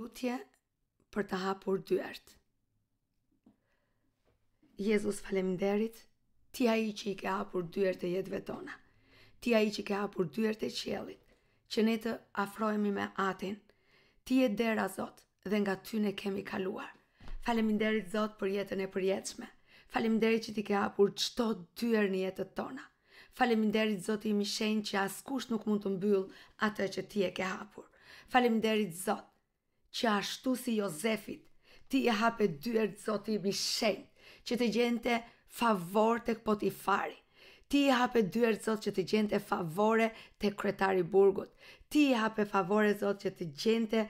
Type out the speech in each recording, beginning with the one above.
lutje për të hapur dyert. Jezus faleminderit, ti a i që i ke hapur dyert e jetëve tona, ti a i që i ke hapur dyert e qelit, që ne të afrojemi me atin, ti e dera zot dhe nga ty ne kemi kaluar. Faleminderit zot për jetën e përjetëshme, faleminderit që ti ke hapur qëto dyer në jetët tona, faleminderit zot i mi që askush nuk mund të mbyll atë që ti e ke hapur. Faleminderit zot që ashtu si Jozefit, ti e hape dyert zoti i bishenjt, që të gjente favor të këpot i fari. Ti e hape dyert zot që të gjente favore të kretari burgut. Ti e hape favore zot që të gjente,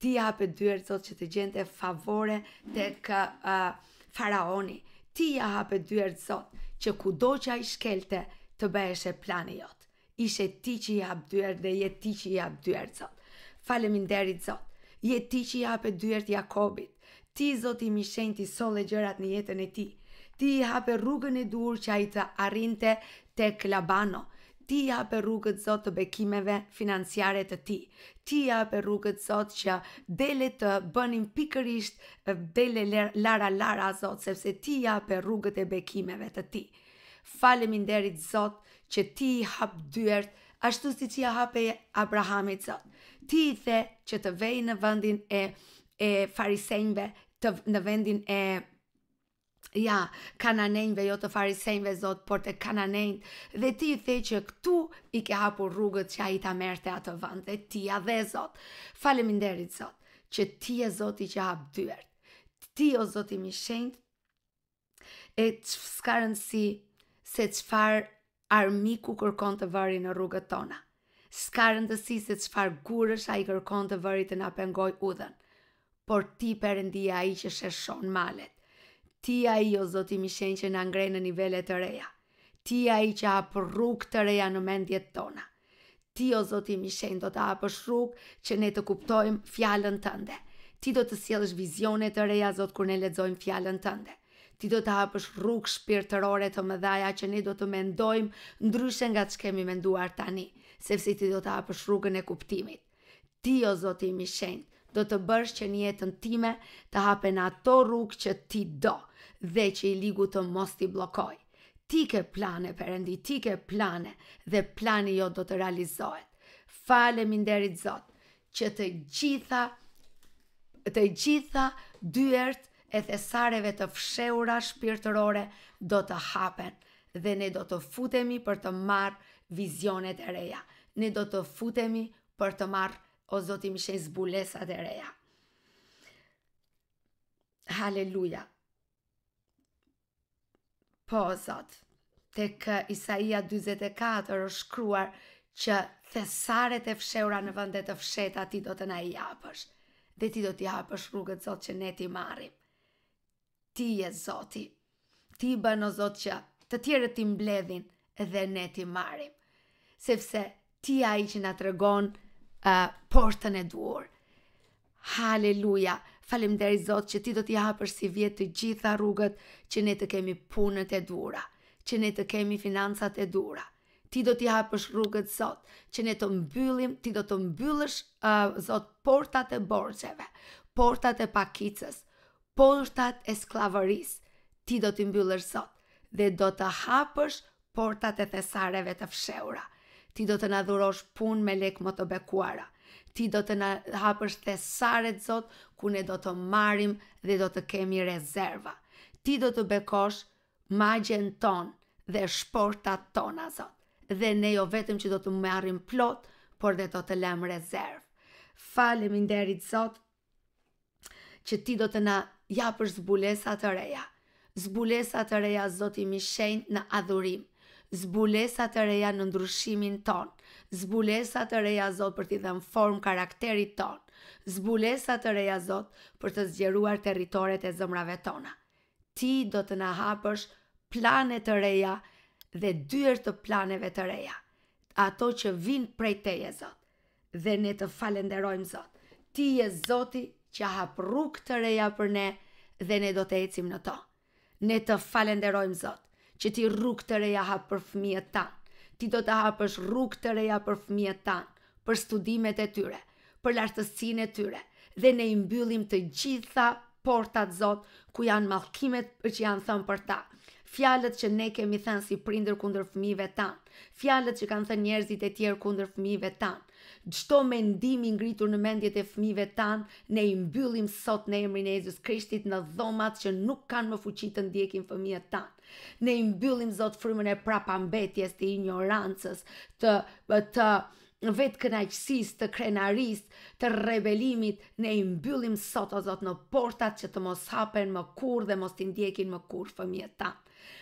ti e hape dyert zot që të gjente favore të kë uh, faraoni. Ti e hape dyert zot që kudo që a i shkelte të bëheshe plani jot. Ishe ti që i hape dyert dhe je ti që i hape dyert zot. Faleminderit zot. Je ti që jape dyert Jakobit. Ti zot i mishenjt i sole gjërat në jetën e ti. Ti i hape rrugën e dur që a i të arinte të klabano. Ti i hape rrugët zot të bekimeve financiare të ti. Ti i hape rrugët zot që dele të bënim pikërisht dele lara lara zot, sepse ti i hape rrugët e bekimeve të ti. Falemi nderit zot që ti i hape dyertë, ashtu si që ja hape Abrahamit sot. Ti i the që të vej në vëndin e, e farisejnve, të, në vëndin e ja, kananenjve, jo të farisejnve zot, por të kananejnë, dhe ti i the që këtu i ke hapur rrugët që a i ta merte atë vënd, dhe ti a dhe zot, faleminderit zot, që ti e zot i që hapë dyërt, ti o zot i mishenjt, e që fskarën si se qëfar armiku kërkon të vëri në rrugët tona. Ska rëndësi se qëfar gurësh a i kërkon të vëri të pengoj udhën, por ti përëndia a i që sheshon malet. Ti a i o zoti mishen që në ngrej në nivele të reja. Ti a i që hapë rrug të reja në mendjet tona. Ti o zoti mishen do të hapë shrug që ne të kuptojmë fjallën tënde. Ti do të sjellësh vizione të reja zot kur ne lexojmë fjalën tënde ti do të hapësh rrugë shpirtërore të mëdhaja që ne do të mendojmë ndryshe nga që kemi menduar tani, sepse ti do të hapësh rrugën e kuptimit. Ti, o zoti mi shenjë, do të bërsh që një jetën time të hapen ato rrugë që ti do dhe që i ligu të mos ti blokoj. Ti ke plane, përëndi, ti ke plane dhe plani jo do të realizohet. Fale minderit zot, që të gjitha, të gjitha dyert e thesareve të fsheura shpirtërore do të hapen dhe ne do të futemi për të marrë vizionet e reja. Ne do të futemi për të marrë o Zoti më shej zbulesat e reja. Haleluja. Po Zot, tek Isaia 44 është shkruar që thesaret e fsheura në vendet të fsheta ti do të na i japësh dhe ti do t'i hapësh rrugët Zot që ne ti marrim ti je zoti. Ti bën o zot që të tjerët ti mbledhin dhe ne ti marim. Sepse ti a i që nga të regon uh, portën e duor. Haleluja, falim deri zot që ti do t'i hapër si vjetë të gjitha rrugët që ne të kemi punët e dura, që ne të kemi finansat e dura ti do t'i hapësh rrugët sot, që ne të mbyllim, ti do të mbyllësh uh, zot portat e borxheve, portat e pakicës, portat e sklavëris, ti do t'i mbyllër sot dhe do të hapësh portat e thesareve të fsheura. Ti do të nadhurosh pun me lek më të bekuara. Ti do të hapësh thesaret zot ku ne do të marim dhe do të kemi rezerva. Ti do të bekosh magjen ton dhe shportat tona zot. Dhe ne jo vetëm që do të marim plot, por dhe do të lem rezerv. Falem nderit zot që ti do të na ja për zbulesa të reja. Zbulesa të reja zoti mi shenjë në adhurim. Zbulesa të reja në ndryshimin ton. Zbulesa të reja zot për t'i dhe në form karakterit ton. Zbulesa të reja zot për të zgjeruar teritoret e zëmrave tona. Ti do të në hapësh planet të reja dhe dyër të planeve të reja. Ato që vinë prej teje zot dhe ne të falenderojmë zot. Ti je zoti që hap rrugë të reja për ne dhe ne do të ecim në to. Ne të falenderojmë Zot që ti rrugë të reja hap për fëmijët tanë. Ti do të hapësh rrugë të reja për fëmijët tanë, për studimet e tyre, për lartësinë e tyre dhe ne i mbyllim të gjitha portat Zot ku janë mallkimet që janë thënë për ta fjalët që ne kemi thënë si prindër kundër fëmijëve tan, fjalët që kanë thënë njerëzit e tjerë kundër fëmijëve tan, gjdo mendimi ngritur në mendjet e fëmijëve tanë, ne i mbyllim sot në emrin e Jezus Krishtit në dhomat që nuk kanë më fuqit të ndjekin fëmijët tanë. Ne i mbyllim zot frymën e prapambetjes të ignorancës, të, të vetë kënaqësis, të krenaris, të rebelimit, ne i mbyllim sot o zot në portat që të mos hapen më kur dhe mos t'indjekin më kur fëmijët tanë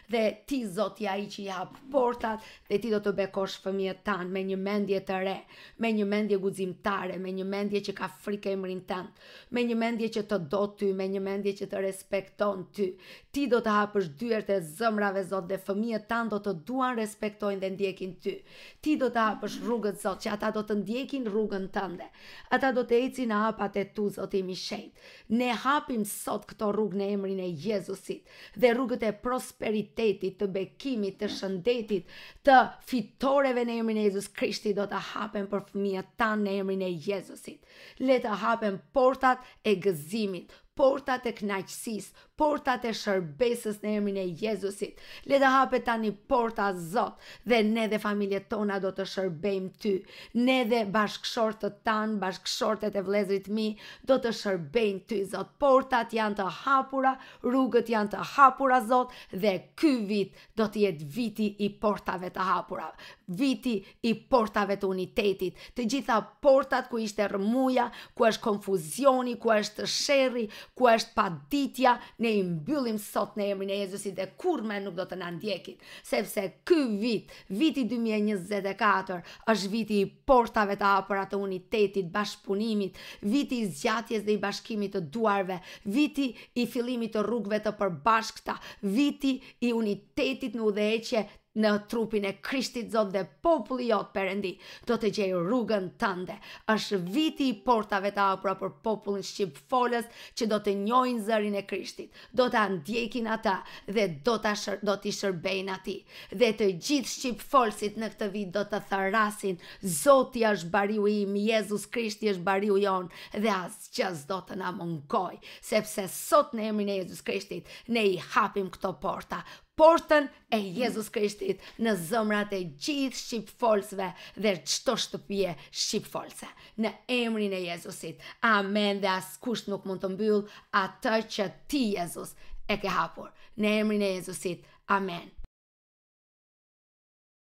dhe ti zoti ai që i hapë portat dhe ti do të bekosh fëmijët tan me një mendje të re, me një mendje guzimtare, me një mendje që ka frikën imrin tënd, me një mendje që të do ty, me një mendje që të respekton ty. Ti do të hapësh dyert e zëmrave zot dhe fëmijët tan do të duan, respektojnë dhe ndjekin ty. Ti do të hapësh rrugët zot që ata do të ndjekin rrugën tënde. Ata do të eci në hapat e tu zot i mishejt. Ne hapim sot këto rrugë në emrin e Jezusit dhe rrugët e prosperit shëndetit, të bekimit, të shëndetit, të fitoreve në emrin e Jezus Krishti do të hapen për fëmija ta në emrin e Jezusit. Le të hapen portat e gëzimit, portat e knajqësis, portat e shërbesës në emrin e Jezusit. Le të hapet tani porta Zot dhe ne dhe familjet tona do të shërbejmë ty. Ne dhe bashkëshortët tan, bashkëshortet e vëllezrit mi do të shërbejmë ty Zot. Portat janë të hapura, rrugët janë të hapura Zot dhe ky vit do të jetë viti i portave të hapura, viti i portave të unitetit. Të gjitha portat ku ishte rrëmuja, ku është konfuzioni, ku është sherrri, ku është paditja, ne i mbyllim sot në emrin e Jezusit dhe kur me nuk do të në ndjekit, sepse ky vit, viti 2024, është viti i portave të apërat të unitetit, bashkëpunimit, viti i zgjatjes dhe i bashkimit të duarve, viti i filimit të rrugve të përbashkëta, viti i unitetit në udheqje në trupin e Krishtit Zot dhe populli jot Perëndi do të gjej rrugën tënde. Është viti i portave të hapura për popullin shqip folës që do të njohin zërin e Krishtit. Do ta ndjekin ata dhe do ta shër, do t'i shërbejnë atij. Dhe të gjithë shqip folësit në këtë vit do të tharasin, Zoti është bariu im, Jezus Krishti është bariu jon dhe asgjë s'do të na mungoj, sepse sot në emrin e Jezus Krishtit ne i hapim këto porta portën e Jezus Krishtit në zëmrat e gjithë folësve dhe qëto shtëpje folëse. Në emrin e Jezusit, amen dhe askusht nuk mund të mbyll atë që ti, Jezus, e ke hapur. Në emrin e Jezusit, amen.